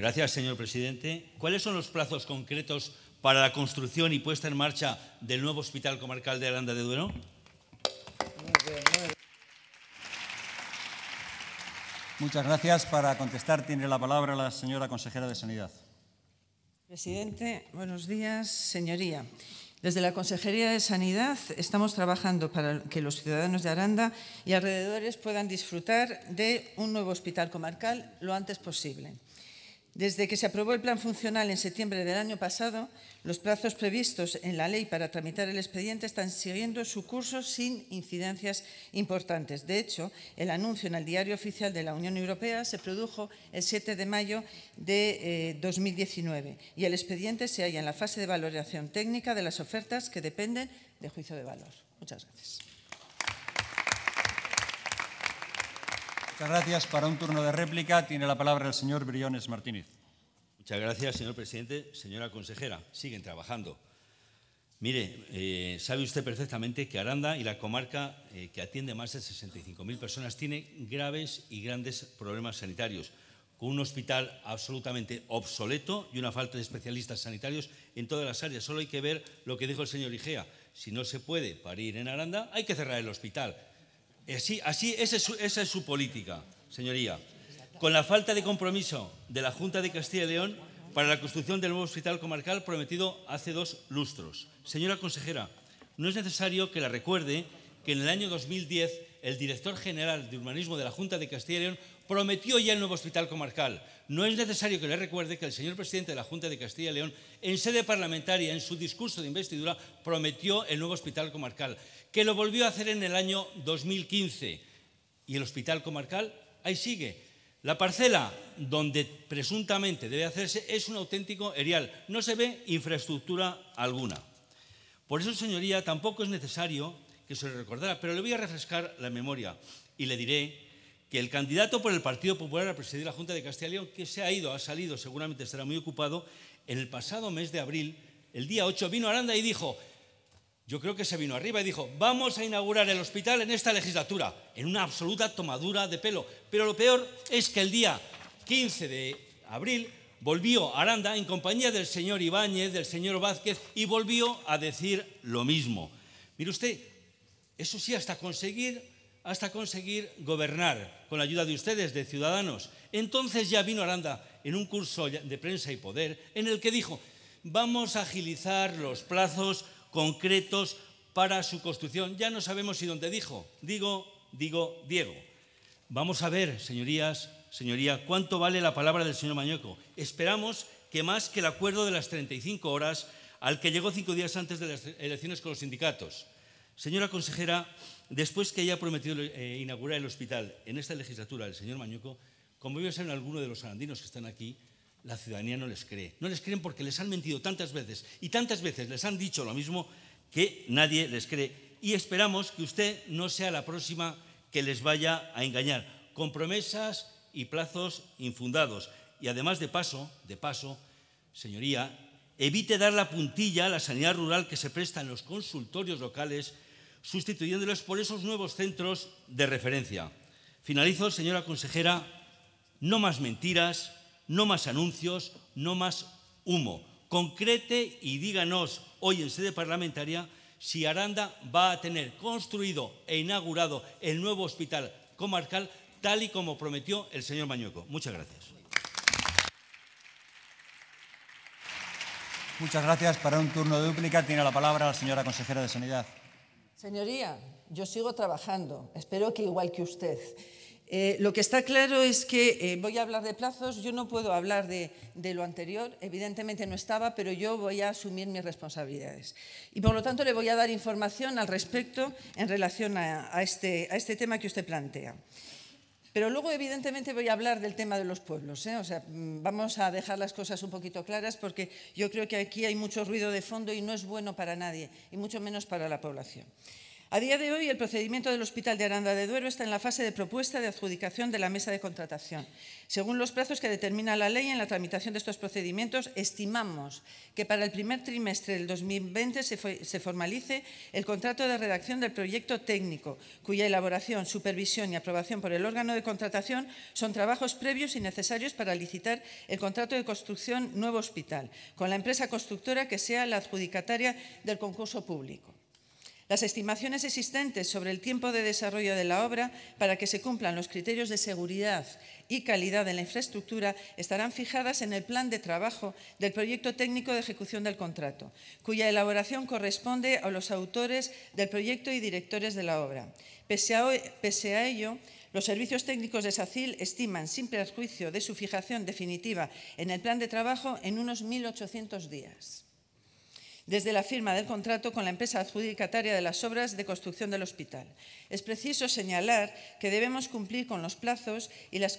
Gracias, señor presidente. ¿Cuáles son los plazos concretos para la construcción y puesta en marcha del nuevo Hospital Comarcal de Aranda de Duero? Muchas gracias. Para contestar tiene la palabra la señora consejera de Sanidad. Presidente, buenos días, señoría. Desde la Consejería de Sanidad estamos trabajando para que los ciudadanos de Aranda y alrededores puedan disfrutar de un nuevo hospital comarcal lo antes posible. Desde que se aprobó el plan funcional en septiembre del año pasado, los plazos previstos en la ley para tramitar el expediente están siguiendo su curso sin incidencias importantes. De hecho, el anuncio en el Diario Oficial de la Unión Europea se produjo el 7 de mayo de 2019 eh, y el expediente se halla en la fase de valoración técnica de las ofertas que dependen de juicio de valor. Muchas gracias. Muchas gracias. Para un turno de réplica tiene la palabra el señor Briones Martínez. Muchas gracias, señor presidente. Señora consejera, siguen trabajando. Mire, eh, sabe usted perfectamente que Aranda y la comarca eh, que atiende más de 65.000 personas tiene graves y grandes problemas sanitarios, con un hospital absolutamente obsoleto y una falta de especialistas sanitarios en todas las áreas. Solo hay que ver lo que dijo el señor Igea. Si no se puede parir en Aranda, hay que cerrar el hospital. Eh, así, es esa es su política, señoría. Con la falta de compromiso de la Junta de Castilla y León para la construcción del nuevo hospital comarcal prometido hace dos lustros. Señora consejera, no es necesario que la recuerde que en el año 2010 el director general de urbanismo de la Junta de Castilla y León prometió ya el nuevo hospital comarcal. No es necesario que le recuerde que el señor presidente de la Junta de Castilla y León, en sede parlamentaria, en su discurso de investidura, prometió el nuevo hospital comarcal, que lo volvió a hacer en el año 2015. Y el hospital comarcal ahí sigue. La parcela donde presuntamente debe hacerse es un auténtico erial. No se ve infraestructura alguna. Por eso, señoría, tampoco es necesario que se le recordara, pero le voy a refrescar la memoria y le diré que el candidato por el Partido Popular a presidir la Junta de Castilla y León, que se ha ido, ha salido, seguramente estará muy ocupado, en el pasado mes de abril, el día 8, vino Aranda y dijo, yo creo que se vino arriba y dijo, vamos a inaugurar el hospital en esta legislatura, en una absoluta tomadura de pelo. Pero lo peor es que el día 15 de abril volvió Aranda en compañía del señor Ibáñez, del señor Vázquez, y volvió a decir lo mismo. Mire usted, eso sí, hasta conseguir hasta conseguir gobernar con la ayuda de ustedes, de ciudadanos. Entonces ya vino Aranda en un curso de prensa y poder en el que dijo, vamos a agilizar los plazos concretos para su construcción. Ya no sabemos si dónde dijo, digo, digo, Diego. Vamos a ver, señorías, señoría, cuánto vale la palabra del señor Mañeco. Esperamos que más que el acuerdo de las 35 horas al que llegó cinco días antes de las elecciones con los sindicatos. Señora consejera, después que haya prometido eh, inaugurar el hospital en esta legislatura el señor Mañuco, como ser en alguno de los andinos que están aquí, la ciudadanía no les cree. No les creen porque les han mentido tantas veces y tantas veces les han dicho lo mismo que nadie les cree. Y esperamos que usted no sea la próxima que les vaya a engañar con promesas y plazos infundados. Y además de paso, de paso, señoría, evite dar la puntilla a la sanidad rural que se presta en los consultorios locales sustituyéndolos por esos nuevos centros de referencia. Finalizo, señora consejera, no más mentiras, no más anuncios, no más humo. Concrete y díganos hoy en sede parlamentaria si Aranda va a tener construido e inaugurado el nuevo hospital comarcal tal y como prometió el señor Mañueco. Muchas gracias. Muchas gracias. Para un turno de dúplica tiene la palabra la señora consejera de Sanidad. Señoría, yo sigo trabajando, espero que igual que usted. Eh, lo que está claro es que eh, voy a hablar de plazos, yo no puedo hablar de, lo anterior, evidentemente no estaba, pero yo voy a asumir mis responsabilidades. Y por lo tanto le voy a dar información al respecto en relación a este, este tema que usted plantea. Pero luego, evidentemente, voy a hablar del tema de los pueblos. ¿eh? O sea, mm, vamos a dejar las cosas un poquito claras porque yo creo que aquí hay mucho ruido de fondo y no es bueno para nadie, y mucho menos para la población. A día de hoy, el procedimiento del Hospital de Aranda de Duero está en la fase de propuesta de adjudicación de la mesa de contratación. Según los plazos que determina la ley en la tramitación de estos procedimientos, estimamos que para el primer trimestre del 2020 se, se formalice el contrato de redacción del proyecto técnico, cuya elaboración, supervisión y aprobación por el órgano de contratación son trabajos previos y necesarios para licitar el contrato de construcción nuevo hospital, con la empresa constructora que sea la adjudicataria del concurso público las estimaciones existentes sobre el tiempo de desarrollo de la obra para que se cumplan los criterios de seguridad y calidad en la infraestructura estarán fijadas en el plan de trabajo del proyecto técnico de ejecución del contrato, cuya elaboración corresponde a los autores del proyecto y directores de la obra. Pese a, pese a ello, los servicios técnicos de SACIL estiman, sin perjuicio de su fijación definitiva en el plan de trabajo, en unos 1.800 días desde la firma del contrato con la empresa adjudicataria de las obras de construcción del hospital. Es preciso señalar que debemos cumplir con los plazos y las,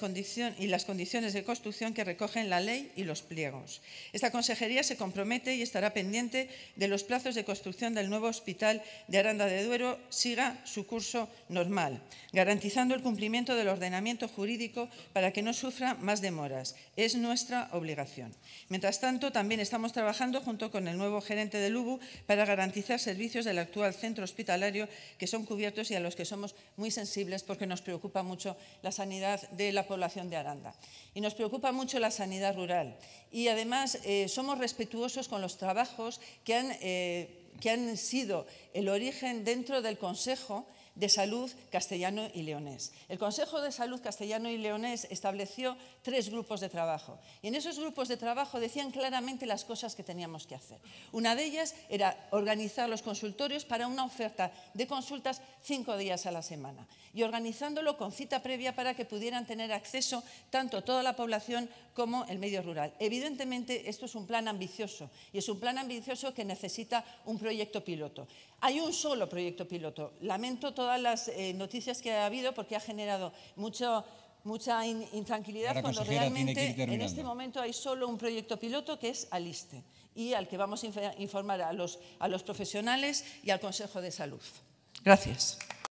y las condiciones de construcción que recogen la ley y los pliegos. Esta consejería se compromete y estará pendiente de los plazos de construcción del nuevo hospital de Aranda de Duero siga su curso normal, garantizando el cumplimiento del ordenamiento jurídico para que no sufra más demoras. Es nuestra obligación. Mientras tanto, también estamos trabajando junto con el nuevo gerente de Lubu para garantizar servicios del actual centro hospitalario que son cubiertos y a los que somos muy sensibles porque nos preocupa mucho la sanidad de la población de Aranda. Y nos preocupa mucho la sanidad rural. Y además eh, somos respetuosos con los trabajos que han, eh, que han sido el origen dentro del Consejo de Salud Castellano y Leonés. El Consejo de Salud Castellano y Leonés estableció tres grupos de trabajo y en esos grupos de trabajo decían claramente las cosas que teníamos que hacer. Una de ellas era organizar los consultorios para una oferta de consultas cinco días a la semana y organizándolo con cita previa para que pudieran tener acceso tanto toda la población como el medio rural. Evidentemente esto es un plan ambicioso y es un plan ambicioso que necesita un proyecto piloto. Hay un solo proyecto piloto. Lamento todas las eh, noticias que ha habido porque ha generado mucha intranquilidad cuando realmente en este momento hay solo un proyecto piloto que es Aliste y al que vamos a informar a los, a los profesionales y al Consejo de Salud. Gracias.